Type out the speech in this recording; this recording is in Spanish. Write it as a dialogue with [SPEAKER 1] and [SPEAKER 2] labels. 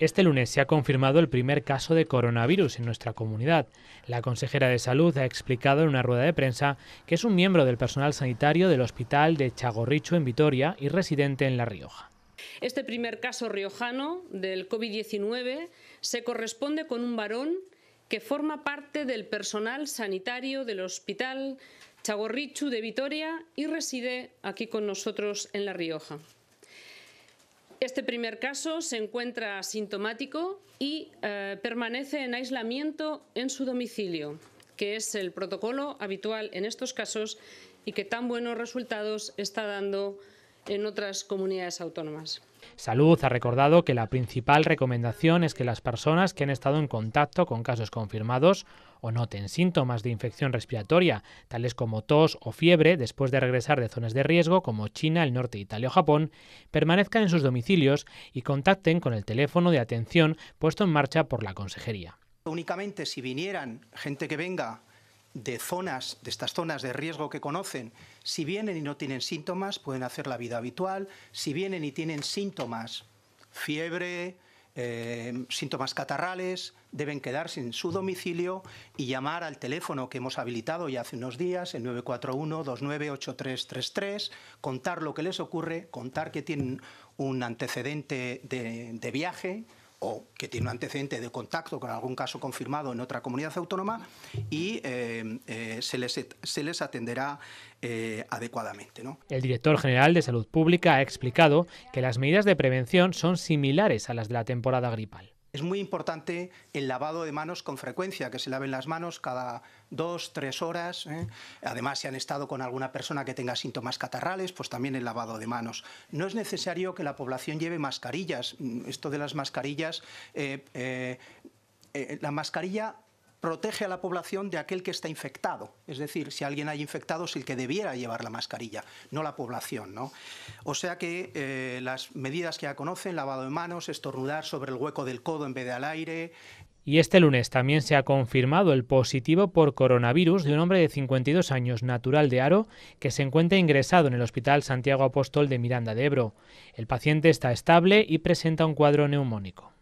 [SPEAKER 1] Este lunes se ha confirmado el primer caso de coronavirus en nuestra comunidad. La consejera de Salud ha explicado en una rueda de prensa que es un miembro del personal sanitario del Hospital de Chagorricho en Vitoria y residente en La Rioja.
[SPEAKER 2] Este primer caso riojano del COVID-19 se corresponde con un varón que forma parte del personal sanitario del Hospital Chagorrichu de Vitoria y reside aquí con nosotros en La Rioja. Este primer caso se encuentra asintomático y eh, permanece en aislamiento en su domicilio, que es el protocolo habitual en estos casos y que tan buenos resultados está dando en otras comunidades autónomas.
[SPEAKER 1] Salud ha recordado que la principal recomendación es que las personas que han estado en contacto con casos confirmados o noten síntomas de infección respiratoria, tales como tos o fiebre, después de regresar de zonas de riesgo como China, el norte de Italia o Japón, permanezcan en sus domicilios y contacten con el teléfono de atención puesto en marcha por la Consejería.
[SPEAKER 3] Únicamente si vinieran gente que venga de zonas, de estas zonas de riesgo que conocen, si vienen y no tienen síntomas, pueden hacer la vida habitual. Si vienen y tienen síntomas, fiebre, eh, síntomas catarrales, deben quedarse en su domicilio y llamar al teléfono que hemos habilitado ya hace unos días, el 941-298333, contar lo que les ocurre, contar que tienen un antecedente de viaje, o que tiene un antecedente de contacto con algún caso confirmado en otra comunidad autónoma y eh, eh, se, les, se, les, atenderá eh, adecuadamente.
[SPEAKER 1] El director general de Salud Pública ha explicado que las medidas de prevención son similares a las de la temporada gripal.
[SPEAKER 3] Es muy importante el lavado de manos con frecuencia, que se laven las manos cada dos, tres horas. ¿eh? Además, si han estado con alguna persona que tenga síntomas catarrales, pues también el lavado de manos. No es necesario que la población lleve mascarillas. Mm, esto de las mascarillas... Eh, eh, la mascarilla protege a la población de aquel que está infectado. Es decir, si alguien hay infectado es el que debiera llevar la mascarilla, no la población. O sea que eh, las medidas que ya conocen, lavado de manos, estornudar sobre el hueco del codo en vez de al aire.
[SPEAKER 1] Y este lunes también se ha confirmado el positivo por coronavirus de un hombre de 52 años, natural de Aro, que se encuentra ingresado en el Hospital Santiago Apóstol de Miranda de Ebro. El paciente está estable y presenta un cuadro neumónico.